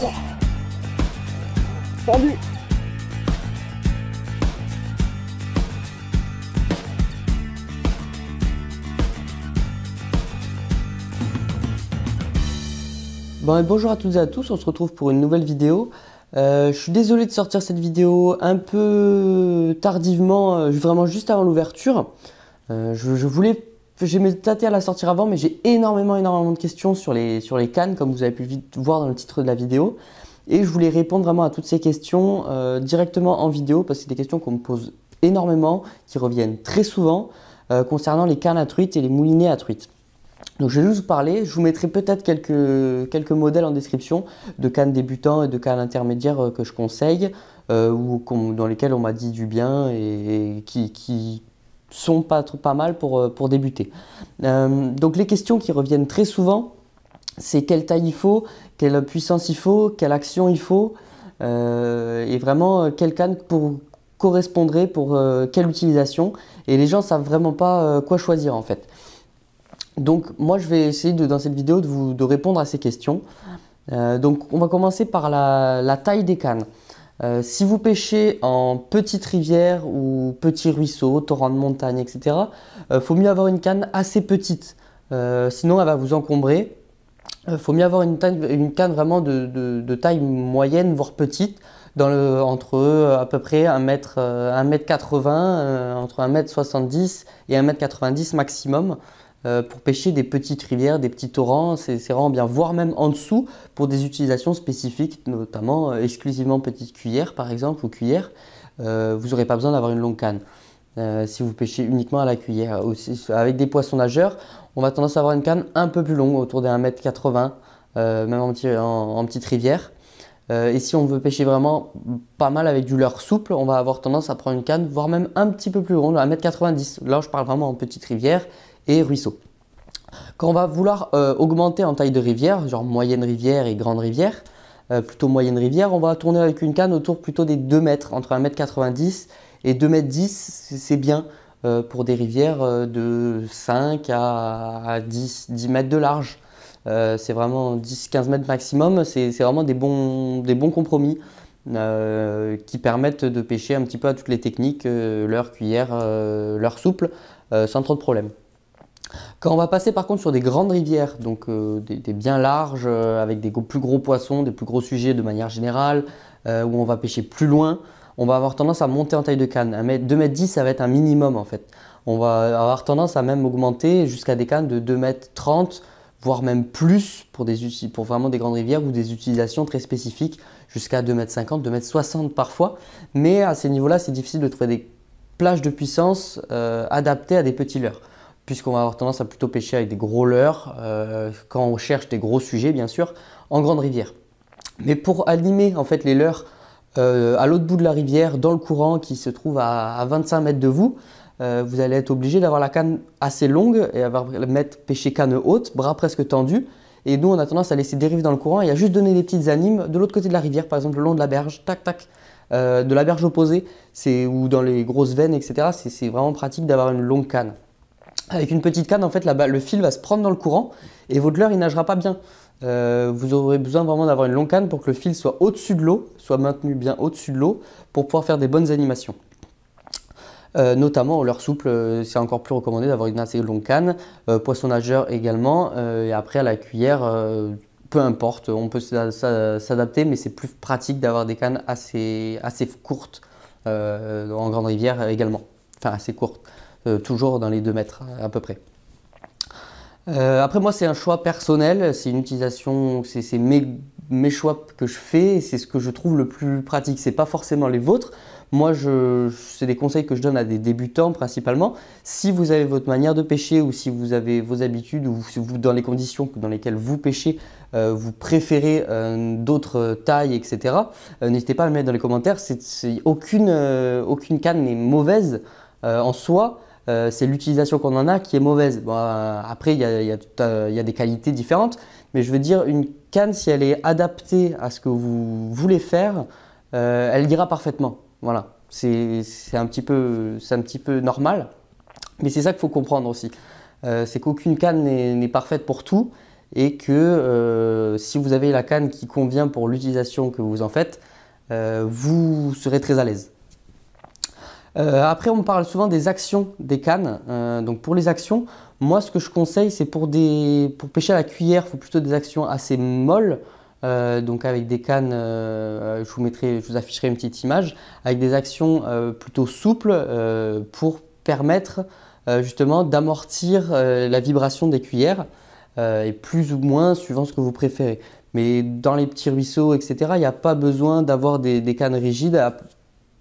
Bon bonjour à toutes et à tous, on se retrouve pour une nouvelle vidéo. Euh, je suis désolé de sortir cette vidéo un peu tardivement, euh, vraiment juste avant l'ouverture. Euh, je, je, voulais j'ai mes tâté à la sortir avant, mais j'ai énormément, énormément de questions sur les, cannes, comme vous avez pu voir dans le titre de la vidéo. Et je voulais répondre vraiment à toutes ces questions euh, directement en vidéo, parce que c'est des questions qu'on me pose énormément, qui reviennent très souvent, euh, concernant les cannes à truite et les moulinets à truite. Donc je vais juste vous parler, je vous mettrai peut-être quelques, modèles en description de cannes débutants et de cannes intermédiaires euh, que je conseille, ou dans lesquels on m'a dit du bien et, qui, sont pas, trop pas mal pour, euh, débuter. Euh, donc les questions qui reviennent très souvent, c'est quelle taille il faut, quelle puissance il faut, quelle action il faut, euh, et vraiment quelle canne correspondrait pour quelle utilisation, et les gens ne savent vraiment pas quoi choisir en fait. Donc moi je vais essayer de, dans cette vidéo de, vous, de répondre à ces questions. donc on va commencer par la taille des cannes. Euh, si vous pêchez en petite rivière ou petit ruisseau, torrent de montagne, etc., il euh, faut mieux avoir une canne assez petite. Euh, sinon, elle va vous encombrer. Il faut mieux avoir une, canne vraiment de, taille moyenne, voire petite, entre à peu près 1 m, 1 m 80, entre 1 m 70 et 1 m 90 maximum. Euh, pour pêcher des petites rivières, des petits torrents, c'est vraiment bien, voire même en dessous pour des utilisations spécifiques, notamment euh, exclusivement petites cuillères par exemple ou cuillères. Euh, vous n'aurez pas besoin d'avoir une longue canne si vous pêchez uniquement à la cuillère. avec des poissons nageurs, on va tendance à avoir une canne un peu plus longue, autour des 1m80, même en, petite rivière. et si on veut pêcher vraiment pas mal avec du leurre souple, on va avoir tendance à prendre une canne, voire même un petit peu plus longue, 1 mètre 90 Là, je parle vraiment en petite rivière ruisseaux. Quand on va vouloir euh, augmenter en taille de rivière, genre moyenne rivière et grande rivière, euh, plutôt moyenne rivière, on va tourner avec une canne autour plutôt des 2 mètres, entre 1m90 et 2 mètres 10 c'est bien euh, pour des rivières de 5 à 10, 10 mètres de large. c'est vraiment 10-15 mètres maximum, c'est vraiment des bons, des bons compromis qui permettent de pêcher un petit peu à toutes les techniques, leur cuillère, leur souple, sans trop de problèmes. Quand on va passer par contre sur des grandes rivières, donc euh, des, bien larges, euh, avec des plus gros poissons, des plus gros sujets de manière générale, euh, où on va pêcher plus loin, on va avoir tendance à monter en taille de canne. 2m10, ça va être un minimum en fait. On va avoir tendance à même augmenter jusqu'à des cannes de 2m30, voire même plus pour, des, pour vraiment des grandes rivières ou des utilisations très spécifiques, jusqu'à 2m50, 2m60 parfois. Mais à ces niveaux-là, c'est difficile de trouver des plages de puissance adaptées à des petits leurres puisqu'on va avoir tendance à plutôt pêcher avec des gros leurres, euh, quand on cherche des gros sujets bien sûr, en grande rivière. Mais pour animer en fait les leurres euh, à l'autre bout de la rivière, dans le courant qui se trouve à, 25 mètres de vous, euh, vous allez être obligé d'avoir la canne assez longue et avoir mettre pêcher canne haute, bras presque tendu. Et nous, on a tendance à laisser dériver dans le courant et à juste donner des petites animes de l'autre côté de la rivière, par exemple le long de la berge, tac tac, de la berge opposée, c'est ou dans les grosses veines, etc. C'est vraiment pratique d'avoir une longue canne avec une petite canne, en fait, là-bas, le fil va se prendre dans le courant et votre leurre, il nagera pas bien. Euh, vous aurez besoin vraiment d'avoir une longue canne pour que le fil soit au-dessus de l'eau, soit maintenu bien au-dessus de l'eau pour pouvoir faire des bonnes animations. Euh, notamment au leurre souple, euh, c'est encore plus recommandé d'avoir une assez longue canne, poisson nageur également, et après à la cuillère, peu importe, on peut s'adapter, mais c'est plus pratique d'avoir des cannes assez, assez courtes en grande rivière également, enfin assez courtes. Euh, toujours dans les 2 mètres à peu près. Euh, après moi c'est un choix personnel, c'est une utilisation, c'est mes, choix que je fais, c'est ce que je trouve le plus pratique, c'est pas forcément les vôtres. Moi je c'est des conseils que je donne à des débutants principalement. Si vous avez votre manière de pêcher ou si vous avez vos habitudes ou vous, dans les conditions dans lesquelles vous pêchez, euh, vous préférez d'autres tailles, etc. N'hésitez pas à le mettre dans les commentaires, c'est aucune, aucune canne n'est mauvaise en soi. Euh, c'est l'utilisation qu'on en a qui est mauvaise. après, il y, a, des qualités différentes, mais je veux dire, une canne, si elle est adaptée à ce que vous voulez faire, euh, elle ira parfaitement. Voilà, c'est un, petit peu, un petit peu normal, mais c'est ça qu'il faut comprendre aussi. Euh, c'est qu'aucune canne n'est parfaite pour tout, et que si vous avez la canne qui convient pour l'utilisation que vous en faites, vous serez très à l'aise. Euh, après, on parle souvent des actions des cannes. Euh, donc pour les actions, moi ce que je conseille, c'est pour, pêcher à la cuillère, il faut plutôt des actions assez molles. Euh, donc avec des cannes, je, vous afficherai une petite image, avec des actions plutôt souples pour permettre justement d'amortir la vibration des cuillères, et plus ou moins suivant ce que vous préférez. Mais dans les petits ruisseaux, etc., il n'y a pas besoin d'avoir des, cannes rigides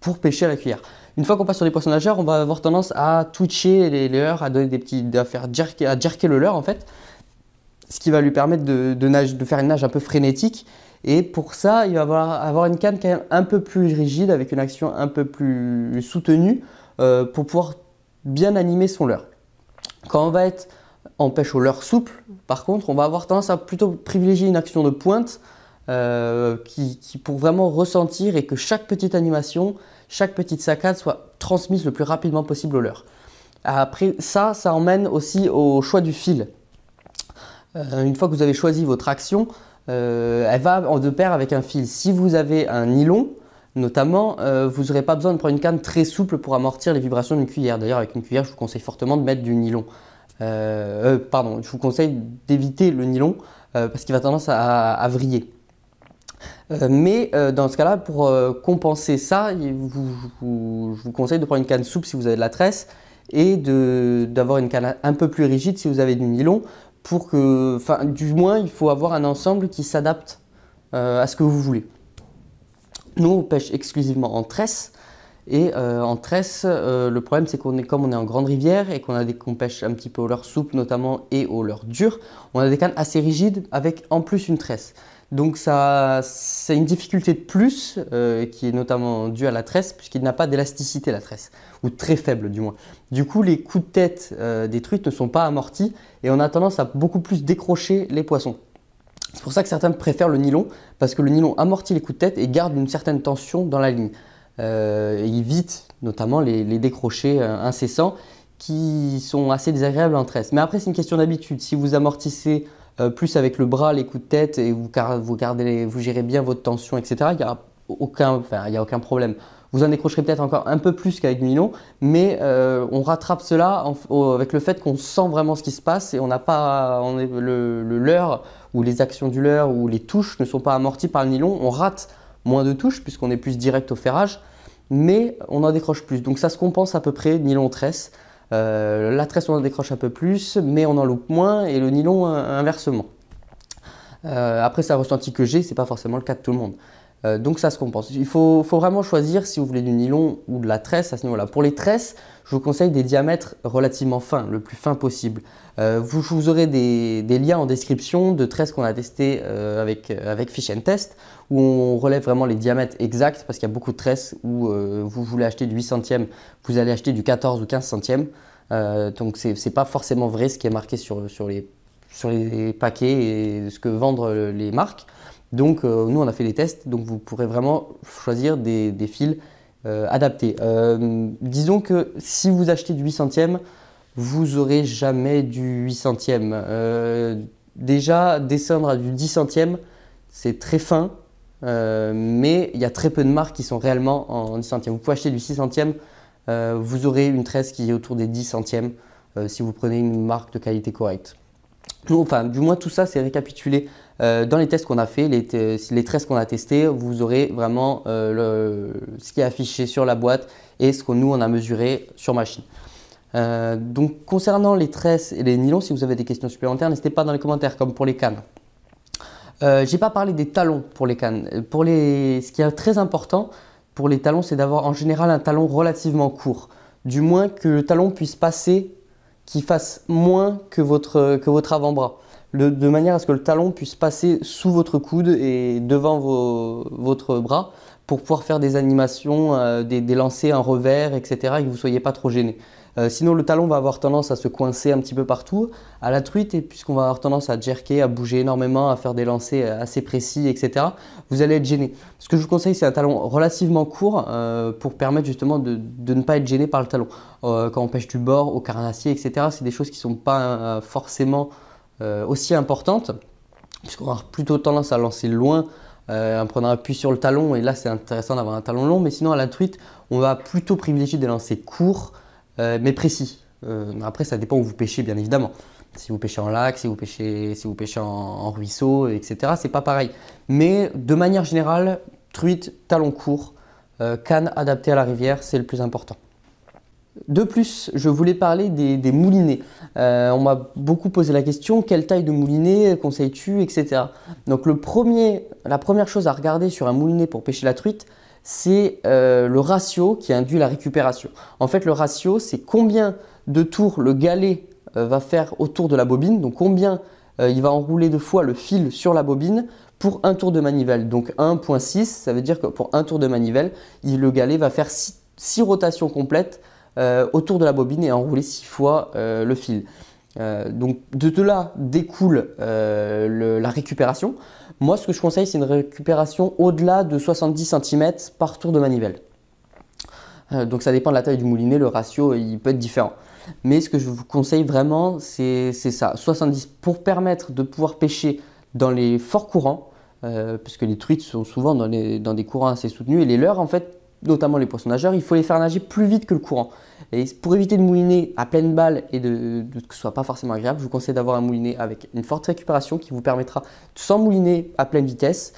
pour pêcher à la cuillère. Une fois qu'on passe sur des poissons nageurs, on va avoir tendance à toucher les, leurres, à donner des petits, à faire jerker, à jerker le leurre en fait, ce qui va lui permettre de, de, faire une nage un peu frénétique. Et pour ça, il va avoir, avoir une canne quand même un peu plus rigide, avec une action un peu plus soutenue, euh, pour pouvoir bien animer son leurre. Quand on va être en pêche au leurre souple, par contre, on va avoir tendance à plutôt privilégier une action de pointe, euh, qui, pour vraiment ressentir et que chaque petite animation chaque petite saccade soit transmise le plus rapidement possible au leurre. Après ça, ça emmène aussi au choix du fil. Euh, une fois que vous avez choisi votre action, euh, elle va en deux paires avec un fil. Si vous avez un nylon, notamment, euh, vous n'aurez pas besoin de prendre une canne très souple pour amortir les vibrations d'une cuillère. D'ailleurs, avec une cuillère, je vous conseille fortement de mettre du nylon. pardon, je vous conseille d'éviter le nylon parce qu'il va tendance à vriller. Euh, mais euh, dans ce cas-là, pour euh, compenser ça, je vous conseille de prendre une canne souple si vous avez de la tresse et d'avoir une canne un peu plus rigide si vous avez du nylon pour que, enfin, du moins, il faut avoir un ensemble qui s'adapte à ce que vous voulez. Nous, on pêche exclusivement en tresse. Et en tresse, le problème, c'est qu'on est comme on est en grande rivière et qu'on a des qu'on pêche un petit peu au leur souple notamment et au leur dur, on a des cannes assez rigides avec en plus une tresse. Donc ça, c'est une difficulté de plus euh, qui est notamment due à la tresse puisqu'il n'a pas d'élasticité la tresse, ou très faible du moins. Du coup, les coups de tête euh, des truites ne sont pas amortis et on a tendance à beaucoup plus décrocher les poissons. C'est pour ça que certains préfèrent le nylon parce que le nylon amortit les coups de tête et garde une certaine tension dans la ligne. Euh, il évite notamment les, les décrochés euh, incessants qui sont assez désagréables en tresse. Mais après, c'est une question d'habitude. Si vous amortissez euh, plus avec le bras, les coups de tête, et vous, gardez, vous gérez bien votre tension, etc., il n'y a, aucun, a aucun problème. Vous en décrocherez peut-être encore un peu plus qu'avec nylon, mais euh, on rattrape cela avec le fait qu'on sent vraiment ce qui se passe et on n'a pas le, le leurre ou les actions du leurre ou les touches ne sont pas amorties par le nylon. On rate moins de touches puisqu'on est plus direct au ferrage, mais on en décroche plus. Donc ça se compense à peu près nylon tresse. Euh, la tresse, on en décroche un peu plus, mais on en loupe moins, et le nylon, inversement. Euh, après, c'est un ressenti que j'ai, c'est pas forcément le cas de tout le monde. Euh, donc ça se compense. Il faut, vraiment choisir si vous voulez du nylon ou de la tresse à ce niveau-là. Pour les tresses, je vous conseille des diamètres relativement fins, le plus fin possible. Euh, vous, vous, aurez des, liens en description de tresses qu'on a testées euh, avec, euh, avec Fish and Test, où on relève vraiment les diamètres exacts, parce qu'il y a beaucoup de tresses où vous voulez acheter du 8 centièmes, vous allez acheter du 14 ou 15 centièmes. donc ce n'est pas forcément vrai ce qui est marqué sur, les, sur les paquets et ce que vendent les marques. Donc euh, nous, on a fait les tests, donc vous pourrez vraiment choisir des, fils euh, adaptés. Euh, disons que si vous achetez du 8 centièmes, vous aurez jamais du 8 centièmes. déjà, descendre à du 10 centièmes, c'est très fin, mais il y a très peu de marques qui sont réellement en, 10 centièmes. Vous pouvez acheter du 6 centièmes, vous aurez une tresse qui est autour des 10 centièmes si vous prenez une marque de qualité correcte. Enfin, du moins tout ça, c'est récapitulé euh, dans les tests qu'on a fait, les, tresses qu'on a testées, vous aurez vraiment euh, ce qui est affiché sur la boîte et ce que nous on a mesuré sur machine. Euh, donc concernant les tresses et les nylons, si vous avez des questions supplémentaires, n'hésitez pas dans les commentaires comme pour les cannes. Je n'ai pas parlé des talons pour les cannes. Ce qui est très important pour les talons, c'est d'avoir en général un talon relativement court. Du moins que le talon puisse passer, qu'il fasse moins que votre, que votre avant-bras de manière à ce que le talon puisse passer sous votre coude et devant votre bras pour pouvoir faire des animations, euh, des, lancers, en revers, etc. et que vous ne soyez pas trop gêné. Euh, sinon, le talon va avoir tendance à se coincer un petit peu partout, à la truite, et puisqu'on va avoir tendance à jerker, à bouger énormément, à faire des lancers euh, assez précis, etc., vous allez être gêné. Ce que je vous conseille, c'est un talon relativement court pour permettre justement de, de, ne pas être gêné par le talon. quand on pêche du bord, au carnassier, etc., c'est des choses qui ne sont pas forcément euh, aussi importante, puisqu'on aura plutôt tendance à lancer loin en euh, prenant appui sur le talon, et là c'est intéressant d'avoir un talon long, mais sinon à la truite, on va plutôt privilégier des lancers courts, euh, mais précis. après, ça dépend où vous pêchez, bien évidemment. Si vous pêchez en lac, si vous pêchez, si vous pêchez en, en ruisseau, etc., c'est pas pareil. Mais de manière générale, truite, talon court, canne adaptée à la rivière, c'est le plus important. De plus, je voulais parler des, moulinets. Euh, on m'a beaucoup posé la question, quelle taille de moulinet conseilles-tu, etc. Donc la première chose à regarder sur un moulinet pour pêcher la truite, c'est euh, le ratio qui induit la récupération. En fait, le ratio, c'est combien de tours le galet euh, va faire autour de la bobine, donc combien il va enrouler deux fois le fil sur la bobine pour un tour de manivelle. Donc 1.6, ça veut dire que pour un tour de manivelle, le galet va faire 6 rotations complètes euh, autour de la bobine et enrouler six fois euh, le fil. Euh, donc de, là découle la récupération. Moi ce que je conseille c'est une récupération au-delà de 70 cm par tour de manivelle. donc ça dépend de la taille du moulinet, le ratio il peut être différent. Mais ce que je vous conseille vraiment, c'est ça. 70 pour permettre de pouvoir pêcher dans les forts courants, puisque les truites sont souvent dans, dans, des courants assez soutenus, et les leurs, en fait, notamment les poissons nageurs, il faut les faire nager plus vite que le courant. Et pour éviter de mouliner à pleine balle et de, que ce soit pas forcément agréable, je vous conseille d'avoir un moulinet avec une forte récupération qui vous permettra, sans mouliner à pleine vitesse,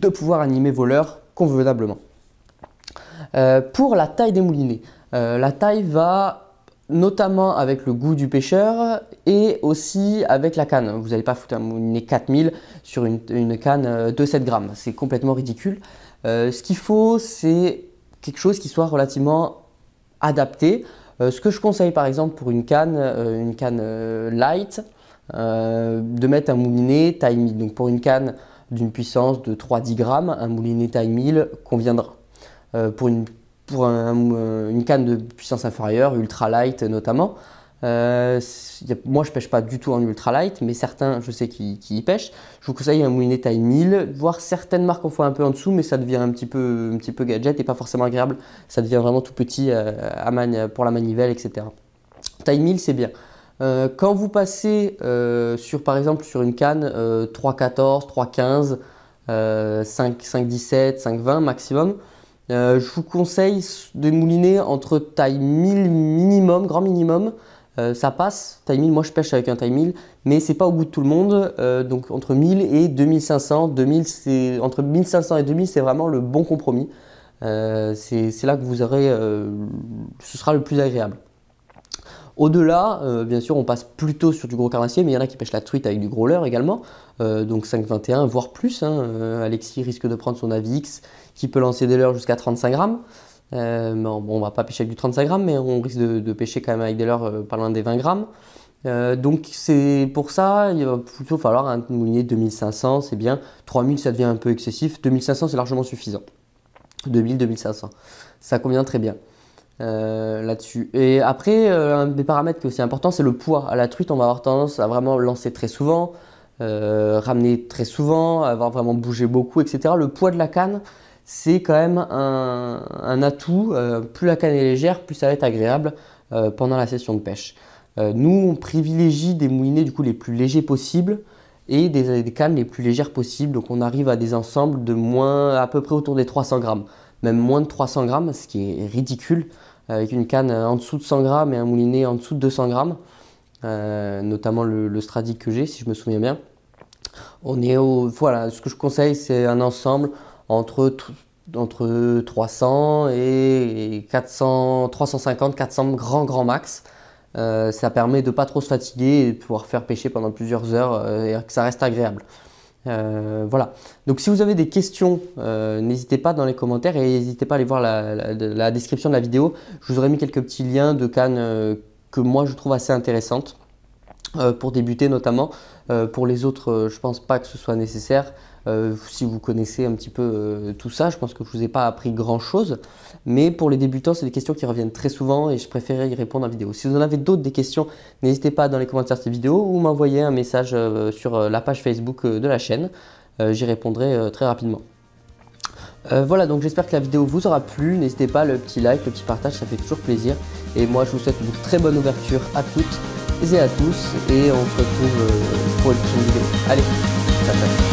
de pouvoir animer vos leurres convenablement. Euh, pour la taille des moulinets, euh, la taille va notamment avec le goût du pêcheur et aussi avec la canne. Vous n'allez pas foutre un moulinet 4000 sur une, une canne euh, de 7 grammes, c'est complètement ridicule. Euh, ce qu'il faut, c'est quelque chose qui soit relativement adapté. Euh, ce que je conseille par exemple pour une canne, euh, une canne light, de mettre un moulinet taille 1000. Donc pour une canne d'une puissance de 3-10 grammes, un moulinet taille 1000 conviendra. pour une, une canne de puissance inférieure, ultra light notamment, euh, moi, je pêche pas du tout en ultralight, mais certains, je sais, qui, y pêchent. Je vous conseille un moulinet taille 1000, voire certaines marques en font un peu en dessous, mais ça devient un petit peu, gadget et pas forcément agréable. Ça devient vraiment tout petit euh, pour la manivelle, etc. Taille 1000, c'est bien. Euh, quand vous passez sur, par exemple, sur une canne 3,14, 3,15, 5,17, 5,20 maximum, je vous conseille de mouliner entre taille 1000 minimum, grand minimum, euh, ça passe, taille 1000, moi je pêche avec un taille 1000, mais c'est pas au goût de tout le monde, euh, donc entre 1000 et 2500, 2000 c'est, entre 1500 et 2000 c'est vraiment le bon compromis, euh, c'est, là que vous aurez, ce sera le plus agréable. Au-delà, bien sûr, on passe plutôt sur du gros carnassier, mais il y en a qui pêchent la truite avec du gros leurre également, donc 5,21 voire plus. Hein. Alexis risque de prendre son AVX qui peut lancer des leurres jusqu'à 35 grammes. Euh, ne on va pas pêcher avec du 35 grammes, mais on risque de, pêcher quand même avec des leurres par euh, pas des 20 grammes. Euh, donc c'est pour ça, il va plutôt falloir un moulinet 2500, c'est bien. 3000 ça devient un peu excessif, 2500 c'est largement suffisant. 2000, 2500, ça convient très bien. Euh, là-dessus. Et après, un des paramètres qui est aussi important, c'est le poids. À la truite, on va avoir tendance à vraiment lancer très souvent, ramener très souvent, avoir vraiment bougé beaucoup, etc. Le poids de la canne c'est quand même un, atout. Euh, plus la canne est légère, plus ça va être agréable euh, pendant la session de pêche. Euh, nous, on privilégie des moulinets du coup les plus légers possibles et des, cannes les plus légères possibles. Donc on arrive à des ensembles de moins à peu près autour des 300 grammes, même moins de 300 grammes, ce qui est ridicule avec une canne en dessous de 100 grammes et un moulinet en dessous de 200 grammes, notamment le, le Stradic que j'ai si je me souviens bien. On est au, voilà, ce que je conseille c'est un ensemble entre, entre 300 et 400, 350, 400 grands grand max. Euh, ça permet de ne pas trop se fatiguer et de pouvoir faire pêcher pendant plusieurs heures euh, et que ça reste agréable. Euh, voilà. Donc si vous avez des questions, n'hésitez pas dans les commentaires et n'hésitez pas à aller voir la, description de la vidéo. Je vous aurais mis quelques petits liens de cannes que moi je trouve assez intéressantes pour débuter notamment. pour les autres, je pense pas que ce soit nécessaire. Euh, si vous connaissez un petit peu euh, tout ça, je pense que je ne vous ai pas appris grand-chose. Mais pour les débutants, c'est des questions qui reviennent très souvent et je préférais y répondre en vidéo. Si vous en avez d'autres, des questions, n'hésitez pas dans les commentaires de cette vidéo ou m'envoyer un message euh, sur la page Facebook de la chaîne. J'y répondrai très rapidement. voilà, donc j'espère que la vidéo vous aura plu. N'hésitez pas, le petit like, le petit partage, ça fait toujours plaisir. Et moi, je vous souhaite une très bonne ouverture à toutes et à tous. Et on se retrouve pour une prochaine vidéo. Allez, ciao, ciao.